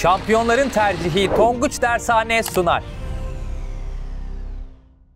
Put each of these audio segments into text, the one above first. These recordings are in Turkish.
Şampiyonların tercihi Tonguç Dershane sunar.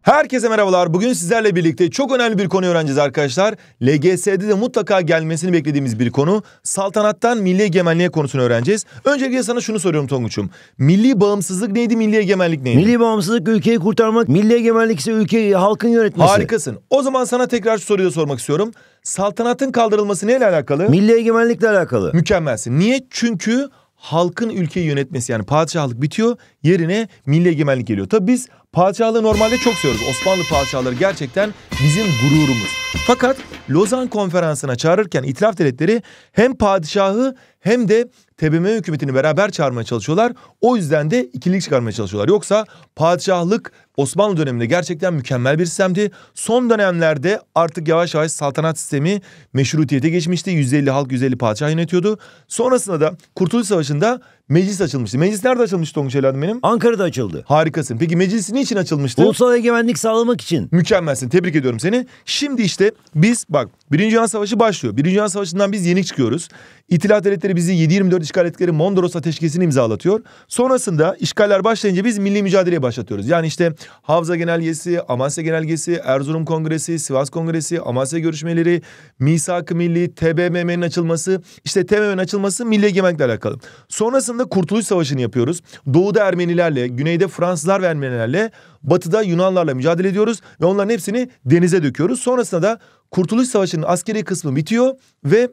Herkese merhabalar. Bugün sizlerle birlikte çok önemli bir konu öğreneceğiz arkadaşlar. LGS'de de mutlaka gelmesini beklediğimiz bir konu. Saltanattan milli egemenliğe konusunu öğreneceğiz. Öncelikle sana şunu soruyorum Tonguç'um. Milli bağımsızlık neydi, milli egemenlik neydi? Milli bağımsızlık ülkeyi kurtarmak, milli egemenlik ise ülkeyi halkın yönetmesi. Harikasın. O zaman sana tekrar şu soruyu sormak istiyorum. Saltanatın kaldırılması neyle alakalı? Milli egemenlikle alakalı. Mükemmelsin. Niye? Çünkü halkın ülkeyi yönetmesi yani padişahlık bitiyor yerine milli egemenlik geliyor. Tabi biz Padişahlığı normalde çok seviyoruz. Osmanlı padişahları gerçekten bizim gururumuz. Fakat Lozan konferansına çağırırken itiraf devletleri hem padişahı hem de TBMM hükümetini beraber çağırmaya çalışıyorlar. O yüzden de ikilik çıkarmaya çalışıyorlar. Yoksa padişahlık Osmanlı döneminde gerçekten mükemmel bir sistemdi. Son dönemlerde artık yavaş yavaş saltanat sistemi meşrutiyete geçmişti. 150 halk 150 padişah yönetiyordu. Sonrasında da Kurtuluş Savaşı'nda meclis açılmıştı. Meclis nerede açılmıştı Tonguç evladım benim? Ankara'da açıldı. Harikasın. Peki meclis niçin açılmıştı? Ulusal egemenlik sağlamak için. Mükemmelsin. Tebrik ediyorum seni. Şimdi işte biz bak Birinci Dünya Savaşı başlıyor. Birinci Dünya Savaşı'ndan biz yenik çıkıyoruz. İtilaf devletleri bizi 7-24 işgal ettikleri Mondros Ateşkesi'ni imzalatıyor. Sonrasında işgaller başlayınca biz milli mücadeleye başlatıyoruz. Yani işte Havza Genelgesi, Amasya Genelgesi, Erzurum Kongresi, Sivas Kongresi, Amasya görüşmeleri, misak Milli, TBMM'nin açılması. işte TBMM'nin açılması milli egemenlikle alakalı. Sonrasında Sonrasında Kurtuluş Savaşı'nı yapıyoruz. Doğuda Ermenilerle, güneyde Fransızlar ve Ermenilerle, batıda Yunanlarla mücadele ediyoruz ve onların hepsini denize döküyoruz. Sonrasında da Kurtuluş Savaşı'nın askeri kısmı bitiyor ve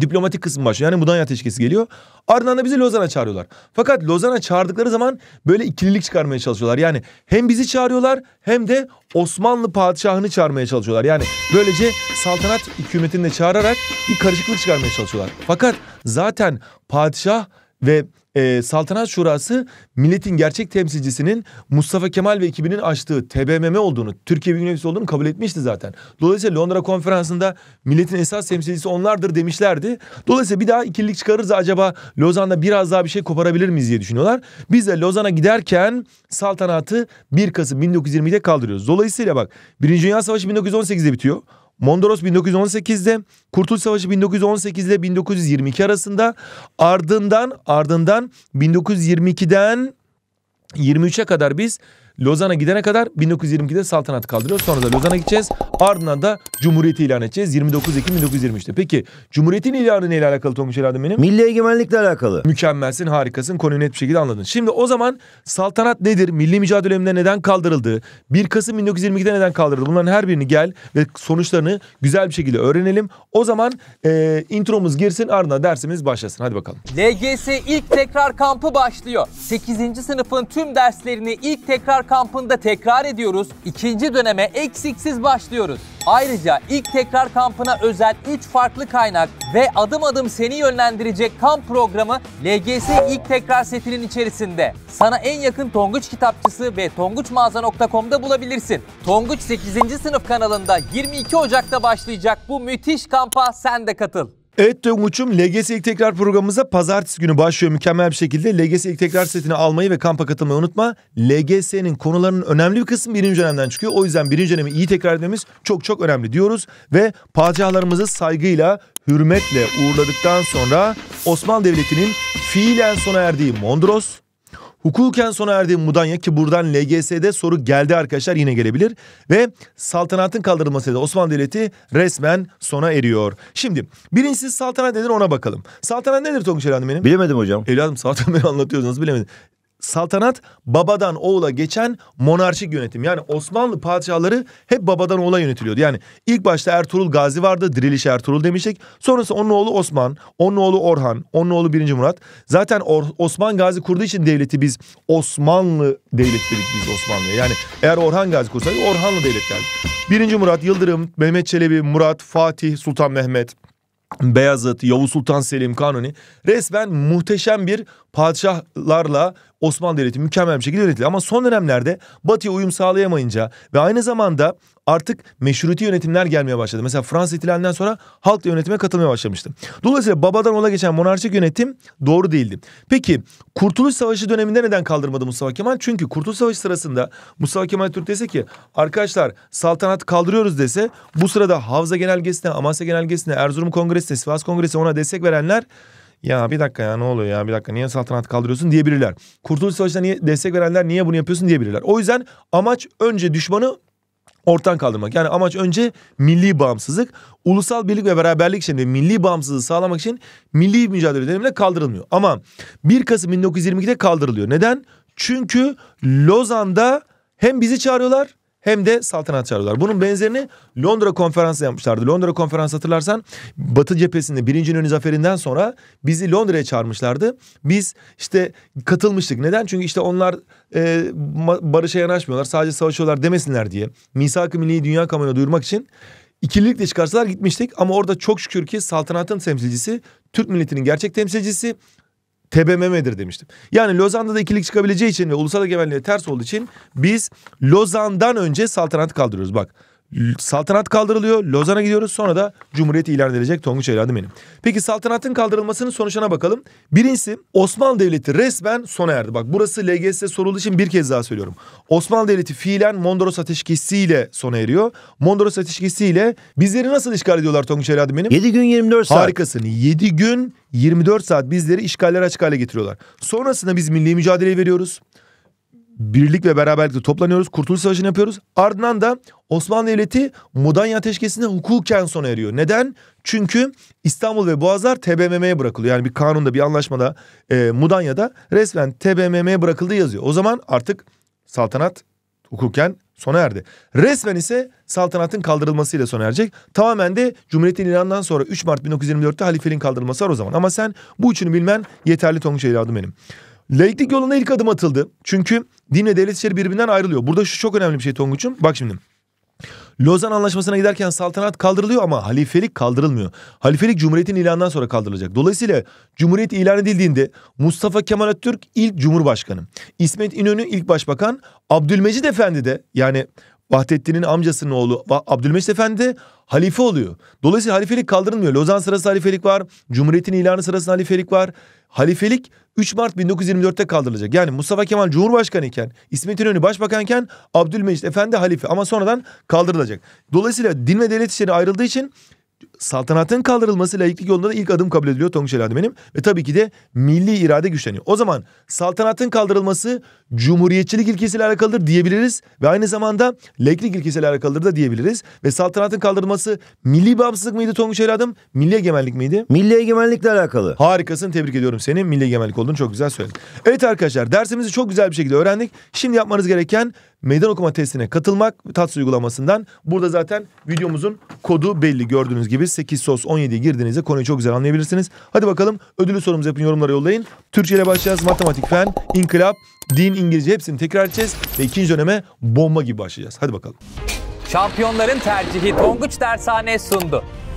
diplomatik kısmı başlıyor. Yani Mudanya Teşkisi geliyor. Ardından da bizi Lozan'a çağırıyorlar. Fakat Lozan'a çağırdıkları zaman böyle ikililik çıkarmaya çalışıyorlar. Yani hem bizi çağırıyorlar hem de Osmanlı padişahını çağırmaya çalışıyorlar. Yani böylece saltanat hükümetini de çağırarak bir karışıklık çıkarmaya çalışıyorlar. Fakat zaten padişah ve e, Saltanat Şurası milletin gerçek temsilcisinin Mustafa Kemal ve ekibinin açtığı TBMM olduğunu, Türkiye Büyük Meclisi olduğunu kabul etmişti zaten. Dolayısıyla Londra konferansında milletin esas temsilcisi onlardır demişlerdi. Dolayısıyla bir daha ikilik çıkarırız acaba Lozan'da biraz daha bir şey koparabilir miyiz diye düşünüyorlar. Biz de Lozan'a giderken saltanatı 1 Kasım 1920'de kaldırıyoruz. Dolayısıyla bak 1. Dünya Savaşı 1918'de bitiyor. Mondros 1918'de, Kurtuluş Savaşı 1918 ile 1922 arasında ardından ardından 1922'den 23'e kadar biz Lozan'a gidene kadar 1922'de saltanat kaldırıyor. Sonra da Lozan'a gideceğiz. Ardından da Cumhuriyeti ilan edeceğiz. 29 Ekim 1923'te. Peki Cumhuriyet'in ilanı neyle alakalı Tomuş herhalde benim? Milli egemenlikle alakalı. Mükemmelsin, harikasın. Konuyu net bir şekilde anladın. Şimdi o zaman saltanat nedir? Milli mücadelemde neden kaldırıldı? 1 Kasım 1922'de neden kaldırıldı? Bunların her birini gel ve sonuçlarını güzel bir şekilde öğrenelim. O zaman e, intromuz girsin ardından dersimiz başlasın. Hadi bakalım. LGS ilk tekrar kampı başlıyor. 8. sınıfın tüm derslerini ilk tekrar kampında tekrar ediyoruz. İkinci döneme eksiksiz başlıyoruz. Ayrıca ilk tekrar kampına özel 3 farklı kaynak ve adım adım seni yönlendirecek kamp programı LGS ilk tekrar setinin içerisinde. Sana en yakın Tonguç kitapçısı ve tonguçmağaza.com'da bulabilirsin. Tonguç 8. sınıf kanalında 22 Ocak'ta başlayacak bu müthiş kampa sen de katıl. Evet Tonguç'um LGS İlk Tekrar programımıza pazartesi günü başlıyor mükemmel bir şekilde. LGS İlk Tekrar setini almayı ve kampa katılmayı unutma. LGS'nin konularının önemli bir kısmı birinci dönemden çıkıyor. O yüzden birinci dönemi iyi tekrar etmemiz çok çok önemli diyoruz. Ve padişahlarımızı saygıyla, hürmetle uğurladıktan sonra Osmanlı Devleti'nin fiilen sona erdiği Mondros, Hukuken sona erdi Mudanya ki buradan LGS'de soru geldi arkadaşlar yine gelebilir. Ve saltanatın kaldırılmasıyla Osmanlı Devleti resmen sona eriyor. Şimdi birincisi saltanat nedir ona bakalım. Saltanat nedir Tonguç Efendi benim? Bilemedim hocam. Evladım saltanat beni anlatıyorsunuz bilemedim saltanat babadan oğula geçen monarşik yönetim. Yani Osmanlı padişahları hep babadan oğula yönetiliyordu. Yani ilk başta Ertuğrul Gazi vardı. Diriliş Ertuğrul demiştik. Sonrası onun oğlu Osman, onun oğlu Orhan, onun oğlu 1. Murat. Zaten Osman Gazi kurduğu için devleti biz Osmanlı devlet dedik biz Osmanlı'ya. Yani eğer Orhan Gazi kursaydı Orhanlı devlet geldi 1. Murat, Yıldırım, Mehmet Çelebi, Murat, Fatih, Sultan Mehmet. Beyazıt, Yavuz Sultan Selim Kanuni resmen muhteşem bir padişahlarla Osmanlı Devleti mükemmel bir şekilde yönetiliyor. Ama son dönemlerde Batı'ya uyum sağlayamayınca ve aynı zamanda artık meşruti yönetimler gelmeye başladı. Mesela Fransa ihtilalinden sonra halk yönetime katılmaya başlamıştı. Dolayısıyla babadan ola geçen monarşik yönetim doğru değildi. Peki Kurtuluş Savaşı döneminde neden kaldırmadı Mustafa Kemal? Çünkü Kurtuluş Savaşı sırasında Mustafa Kemal Türk dese ki arkadaşlar saltanat kaldırıyoruz dese bu sırada Havza Genelgesi'ne, Amasya Genelgesi'ne, Erzurum Kongresi'ne, Sivas Kongresi'ne ona destek verenler ya bir dakika ya ne oluyor ya bir dakika niye saltanat kaldırıyorsun diyebilirler. Kurtuluş Savaşı'na niye destek verenler niye bunu yapıyorsun diyebilirler. O yüzden amaç önce düşmanı ortadan kaldırmak. Yani amaç önce milli bağımsızlık, ulusal birlik ve beraberlik için ve milli bağımsızlığı sağlamak için milli mücadele döneminde kaldırılmıyor. Ama 1 Kasım 1922'de kaldırılıyor. Neden? Çünkü Lozan'da hem bizi çağırıyorlar hem de saltanat çağırıyorlar. Bunun benzerini Londra konferansı yapmışlardı. Londra konferansı hatırlarsan Batı cephesinde birinci İnönü zaferinden sonra bizi Londra'ya çağırmışlardı. Biz işte katılmıştık. Neden? Çünkü işte onlar e, barışa yanaşmıyorlar sadece savaşıyorlar demesinler diye. Misak-ı Milli'yi dünya kamuoyuna duyurmak için İkililikle çıkarsalar gitmiştik ama orada çok şükür ki saltanatın temsilcisi, Türk milletinin gerçek temsilcisi TBMM'dir demiştim. Yani Lozan'da da ikilik çıkabileceği için ve ulusal egemenliğe ters olduğu için biz Lozan'dan önce saltanatı kaldırıyoruz. Bak saltanat kaldırılıyor. Lozan'a gidiyoruz. Sonra da Cumhuriyet ilan edilecek Tonguç evladım benim. Peki saltanatın kaldırılmasının sonuçlarına bakalım. Birincisi Osmanlı Devleti resmen sona erdi. Bak burası LGS sorulduğu için bir kez daha söylüyorum. Osmanlı Devleti fiilen Mondros Ateşkesi'yle sona eriyor. Mondros Ateşkesi'yle bizleri nasıl işgal ediyorlar Tonguç evladım benim? 7 gün 24 saat. Harikasın. 7 gün 24 saat bizleri işgaller açık hale getiriyorlar. Sonrasında biz milli mücadele veriyoruz birlik ve beraberlikle toplanıyoruz. Kurtuluş Savaşı'nı yapıyoruz. Ardından da Osmanlı Devleti Mudanya Ateşkesi'ne hukuken sona eriyor. Neden? Çünkü İstanbul ve Boğazlar TBMM'ye bırakılıyor. Yani bir kanunda bir anlaşmada e, Mudanya'da resmen TBMM'ye bırakıldı yazıyor. O zaman artık saltanat hukuken sona erdi. Resmen ise saltanatın kaldırılmasıyla sona erecek. Tamamen de Cumhuriyet'in ilanından sonra 3 Mart 1924'te halifeliğin kaldırılması var o zaman. Ama sen bu üçünü bilmen yeterli Tonguç evladım benim. Laiklik yoluna ilk adım atıldı. Çünkü dinle devlet işleri birbirinden ayrılıyor. Burada şu çok önemli bir şey Tonguç'um. Bak şimdi. Lozan Anlaşması'na giderken saltanat kaldırılıyor ama halifelik kaldırılmıyor. Halifelik Cumhuriyet'in ilanından sonra kaldırılacak. Dolayısıyla Cumhuriyet ilan edildiğinde Mustafa Kemal Atatürk ilk Cumhurbaşkanı. İsmet İnönü ilk Başbakan. Abdülmecid Efendi de yani Vahdettin'in amcasının oğlu Abdülmecid Efendi halife oluyor. Dolayısıyla halifelik kaldırılmıyor. Lozan sırası halifelik var. Cumhuriyet'in ilanı sırasında halifelik var. Halifelik 3 Mart 1924'te kaldırılacak. Yani Mustafa Kemal Cumhurbaşkanı iken, İsmet İnönü Başbakan iken Abdülmecid Efendi halife ama sonradan kaldırılacak. Dolayısıyla din ve devlet işleri ayrıldığı için saltanatın kaldırılması laiklik yolunda da ilk adım kabul ediliyor Tonguç El benim ve tabii ki de milli irade güçleniyor. O zaman saltanatın kaldırılması cumhuriyetçilik ilkesiyle alakalıdır diyebiliriz ve aynı zamanda laiklik ilkesiyle alakalıdır da diyebiliriz ve saltanatın kaldırılması milli bağımsızlık mıydı Tonguç El Milli egemenlik miydi? Milli egemenlikle alakalı. Harikasın tebrik ediyorum seni. Milli egemenlik olduğunu çok güzel söyledin. Evet arkadaşlar dersimizi çok güzel bir şekilde öğrendik. Şimdi yapmanız gereken meydan okuma testine katılmak TATS uygulamasından. Burada zaten videomuzun kodu belli gördüğünüz gibi 8 sos 17 girdiğinizde konuyu çok güzel anlayabilirsiniz. Hadi bakalım ödülü sorumuz yapın yorumlara yollayın. Türkçe ile başlayacağız. Matematik, fen, inkılap, din, İngilizce hepsini tekrar edeceğiz. Ve ikinci döneme bomba gibi başlayacağız. Hadi bakalım. Şampiyonların tercihi Tonguç Dershane sundu.